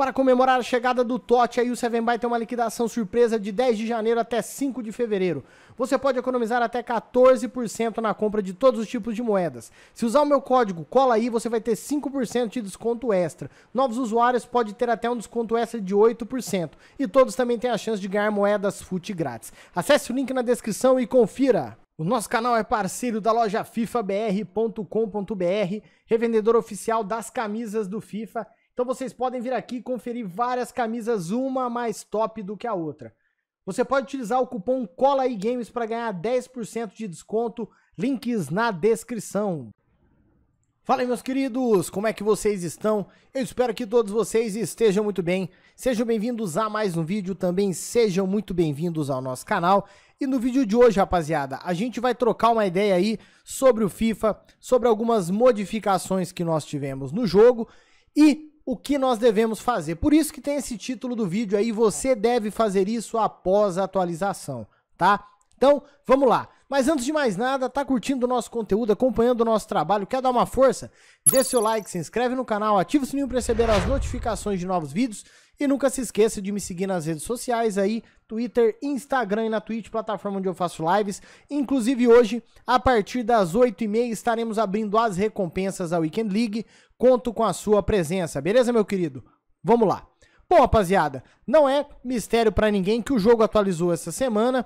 Para comemorar a chegada do Tote, aí o 7 Buy tem uma liquidação surpresa de 10 de janeiro até 5 de fevereiro. Você pode economizar até 14% na compra de todos os tipos de moedas. Se usar o meu código cola aí, você vai ter 5% de desconto extra. Novos usuários podem ter até um desconto extra de 8%. E todos também têm a chance de ganhar moedas FUT grátis. Acesse o link na descrição e confira. O nosso canal é parceiro da loja fifabr.com.br, revendedor oficial das camisas do FIFA então vocês podem vir aqui conferir várias camisas, uma mais top do que a outra. Você pode utilizar o cupom Cola e Games para ganhar 10% de desconto. Links na descrição. Fala aí, meus queridos, como é que vocês estão? Eu espero que todos vocês estejam muito bem. Sejam bem-vindos a mais um vídeo, também sejam muito bem-vindos ao nosso canal. E no vídeo de hoje, rapaziada, a gente vai trocar uma ideia aí sobre o FIFA, sobre algumas modificações que nós tivemos no jogo e o que nós devemos fazer. Por isso que tem esse título do vídeo aí, você deve fazer isso após a atualização, tá? Então, vamos lá. Mas antes de mais nada, tá curtindo o nosso conteúdo, acompanhando o nosso trabalho, quer dar uma força? Dê seu like, se inscreve no canal, ativa o sininho para receber as notificações de novos vídeos e nunca se esqueça de me seguir nas redes sociais aí, Twitter, Instagram e na Twitch, plataforma onde eu faço lives. Inclusive hoje, a partir das 8h30, estaremos abrindo as recompensas da Weekend League. Conto com a sua presença, beleza, meu querido? Vamos lá. Bom, rapaziada, não é mistério para ninguém que o jogo atualizou essa semana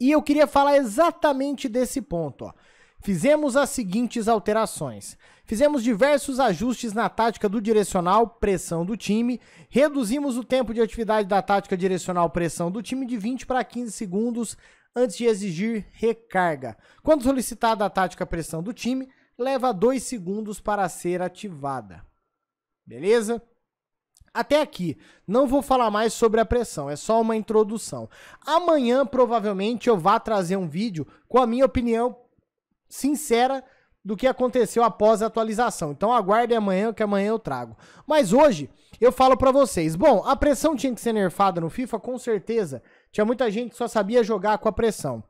e eu queria falar exatamente desse ponto. Ó. Fizemos as seguintes alterações. Fizemos diversos ajustes na tática do direcional pressão do time, reduzimos o tempo de atividade da tática direcional pressão do time de 20 para 15 segundos antes de exigir recarga. Quando solicitada a tática pressão do time, leva 2 segundos para ser ativada. Beleza? Até aqui, não vou falar mais sobre a pressão, é só uma introdução. Amanhã, provavelmente, eu vá trazer um vídeo com a minha opinião sincera do que aconteceu após a atualização. Então aguarde amanhã que amanhã eu trago. Mas hoje eu falo para vocês, bom, a pressão tinha que ser nerfada no FIFA com certeza. Tinha muita gente que só sabia jogar com a pressão.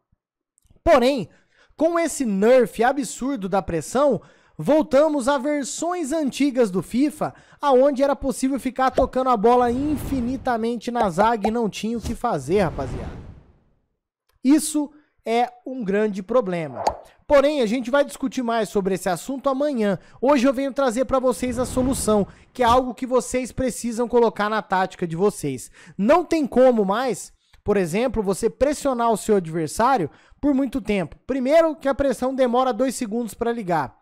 Porém, com esse nerf absurdo da pressão, Voltamos a versões antigas do FIFA, aonde era possível ficar tocando a bola infinitamente na zaga e não tinha o que fazer, rapaziada. Isso é um grande problema. Porém, a gente vai discutir mais sobre esse assunto amanhã. Hoje eu venho trazer para vocês a solução, que é algo que vocês precisam colocar na tática de vocês. Não tem como mais, por exemplo, você pressionar o seu adversário por muito tempo. Primeiro, que a pressão demora dois segundos para ligar.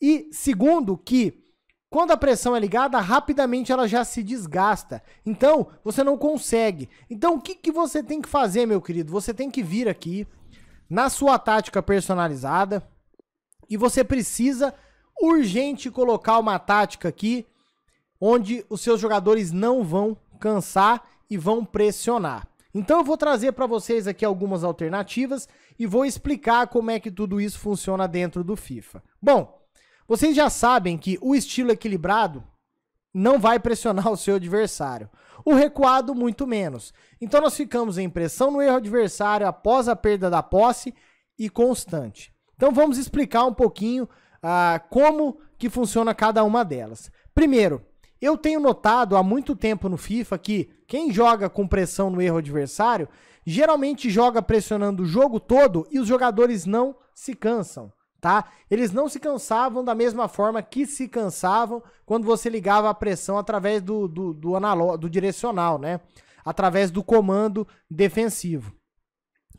E segundo, que quando a pressão é ligada, rapidamente ela já se desgasta. Então, você não consegue. Então, o que, que você tem que fazer, meu querido? Você tem que vir aqui na sua tática personalizada e você precisa urgente colocar uma tática aqui onde os seus jogadores não vão cansar e vão pressionar. Então eu vou trazer para vocês aqui algumas alternativas e vou explicar como é que tudo isso funciona dentro do FIFA. Bom, vocês já sabem que o estilo equilibrado não vai pressionar o seu adversário. O recuado, muito menos. Então nós ficamos em pressão no erro adversário após a perda da posse e constante. Então vamos explicar um pouquinho ah, como que funciona cada uma delas. Primeiro, eu tenho notado há muito tempo no FIFA que quem joga com pressão no erro adversário geralmente joga pressionando o jogo todo e os jogadores não se cansam tá? Eles não se cansavam da mesma forma que se cansavam quando você ligava a pressão através do, do, do, do direcional, né? Através do comando defensivo.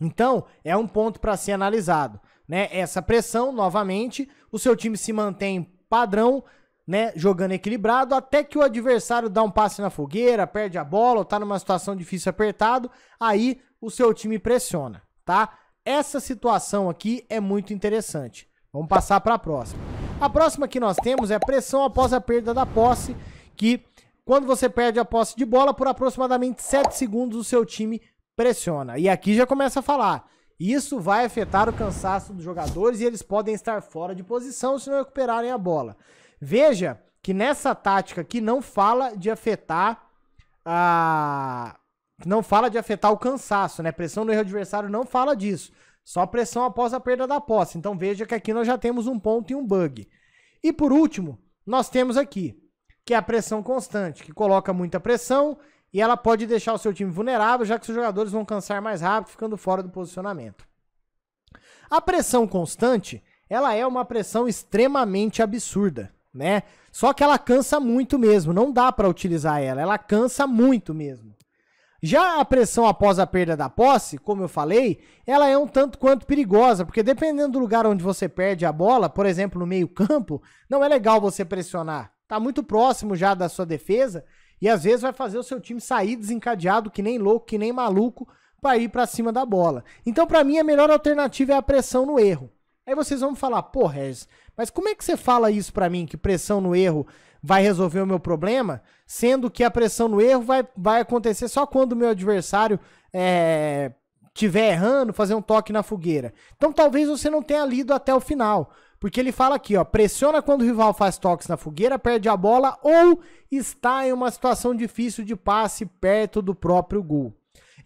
Então, é um ponto para ser analisado. Né? Essa pressão, novamente, o seu time se mantém padrão, né? jogando equilibrado, até que o adversário dá um passe na fogueira, perde a bola, ou está numa situação difícil apertado, aí o seu time pressiona. Tá? Essa situação aqui é muito interessante. Vamos passar para a próxima. A próxima que nós temos é pressão após a perda da posse, que quando você perde a posse de bola, por aproximadamente 7 segundos o seu time pressiona. E aqui já começa a falar. Isso vai afetar o cansaço dos jogadores e eles podem estar fora de posição se não recuperarem a bola. Veja que nessa tática aqui não fala de afetar a não fala de afetar o cansaço, né? Pressão no erro adversário não fala disso. Só pressão após a perda da posse. Então veja que aqui nós já temos um ponto e um bug. E por último, nós temos aqui, que é a pressão constante, que coloca muita pressão e ela pode deixar o seu time vulnerável, já que os jogadores vão cansar mais rápido, ficando fora do posicionamento. A pressão constante, ela é uma pressão extremamente absurda, né? Só que ela cansa muito mesmo, não dá para utilizar ela, ela cansa muito mesmo. Já a pressão após a perda da posse, como eu falei, ela é um tanto quanto perigosa, porque dependendo do lugar onde você perde a bola, por exemplo, no meio-campo, não é legal você pressionar. Tá muito próximo já da sua defesa e às vezes vai fazer o seu time sair desencadeado, que nem louco, que nem maluco, para ir para cima da bola. Então, para mim, a melhor alternativa é a pressão no erro. Aí vocês vão falar, pô, Regis, mas como é que você fala isso para mim, que pressão no erro vai resolver o meu problema, sendo que a pressão no erro vai, vai acontecer só quando o meu adversário é, tiver errando, fazer um toque na fogueira. Então talvez você não tenha lido até o final. Porque ele fala aqui, ó, pressiona quando o rival faz toques na fogueira, perde a bola ou está em uma situação difícil de passe perto do próprio gol.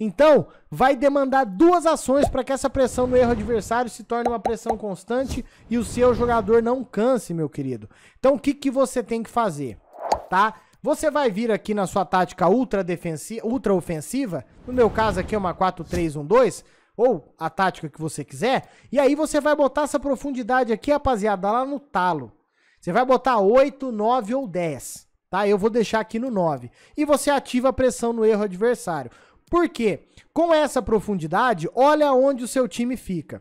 Então, vai demandar duas ações para que essa pressão no erro adversário se torne uma pressão constante e o seu jogador não canse, meu querido. Então, o que, que você tem que fazer, tá? Você vai vir aqui na sua tática ultra, defensiva, ultra ofensiva, no meu caso aqui é uma 4-3-1-2, ou a tática que você quiser, e aí você vai botar essa profundidade aqui, rapaziada, lá no talo. Você vai botar 8, 9 ou 10, tá? Eu vou deixar aqui no 9. E você ativa a pressão no erro adversário. Por quê? Com essa profundidade, olha onde o seu time fica.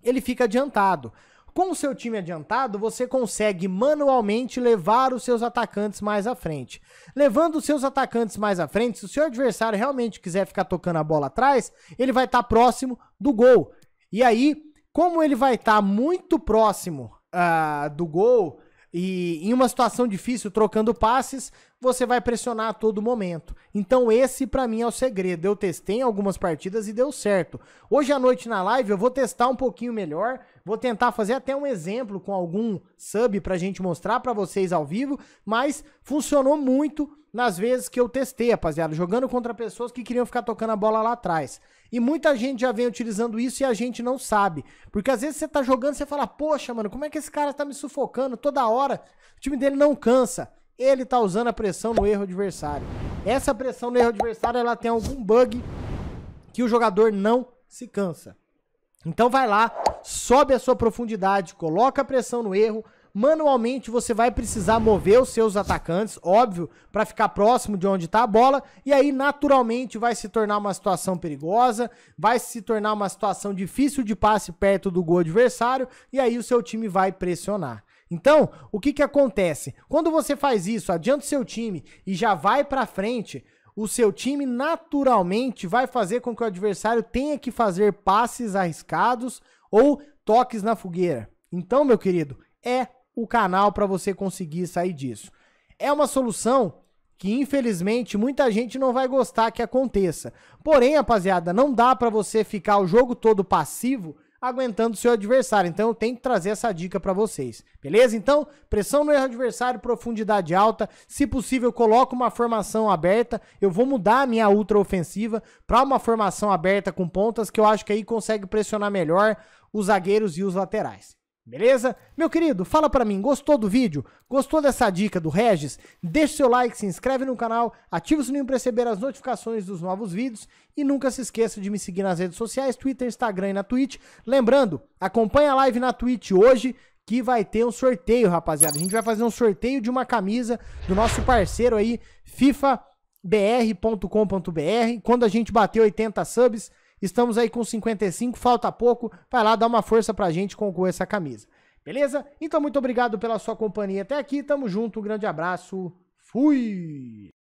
Ele fica adiantado. Com o seu time adiantado, você consegue manualmente levar os seus atacantes mais à frente. Levando os seus atacantes mais à frente, se o seu adversário realmente quiser ficar tocando a bola atrás, ele vai estar tá próximo do gol. E aí, como ele vai estar tá muito próximo uh, do gol, e em uma situação difícil, trocando passes, você vai pressionar a todo momento. Então esse para mim é o segredo. Eu testei em algumas partidas e deu certo. Hoje à noite na live eu vou testar um pouquinho melhor Vou tentar fazer até um exemplo com algum sub para a gente mostrar para vocês ao vivo, mas funcionou muito nas vezes que eu testei, rapaziada, jogando contra pessoas que queriam ficar tocando a bola lá atrás. E muita gente já vem utilizando isso e a gente não sabe. Porque às vezes você tá jogando e você fala, poxa, mano, como é que esse cara tá me sufocando toda hora? O time dele não cansa. Ele tá usando a pressão no erro adversário. Essa pressão no erro adversário, ela tem algum bug que o jogador não se cansa. Então vai lá, sobe a sua profundidade, coloca a pressão no erro. Manualmente você vai precisar mover os seus atacantes, óbvio, para ficar próximo de onde está a bola, e aí naturalmente vai se tornar uma situação perigosa, vai se tornar uma situação difícil de passe perto do gol adversário, e aí o seu time vai pressionar. Então, o que, que acontece? Quando você faz isso, adianta o seu time e já vai para frente, o seu time naturalmente vai fazer com que o adversário tenha que fazer passes arriscados ou toques na fogueira. Então, meu querido, é o canal para você conseguir sair disso. É uma solução que infelizmente muita gente não vai gostar que aconteça. Porém, rapaziada, não dá para você ficar o jogo todo passivo aguentando o seu adversário. Então eu tenho que trazer essa dica para vocês, beleza? Então, pressão no erro adversário, profundidade alta, se possível coloca uma formação aberta. Eu vou mudar a minha ultra ofensiva para uma formação aberta com pontas que eu acho que aí consegue pressionar melhor os zagueiros e os laterais. Beleza? Meu querido, fala para mim, gostou do vídeo? Gostou dessa dica do Regis? Deixe seu like, se inscreve no canal, ativa o sininho para receber as notificações dos novos vídeos e nunca se esqueça de me seguir nas redes sociais, Twitter, Instagram e na Twitch. Lembrando, acompanha a live na Twitch hoje que vai ter um sorteio, rapaziada. A gente vai fazer um sorteio de uma camisa do nosso parceiro aí, fifabr.com.br. Quando a gente bater 80 subs, Estamos aí com 55, falta pouco. Vai lá, dá uma força pra gente concorrer essa camisa. Beleza? Então, muito obrigado pela sua companhia até aqui. Tamo junto, um grande abraço. Fui!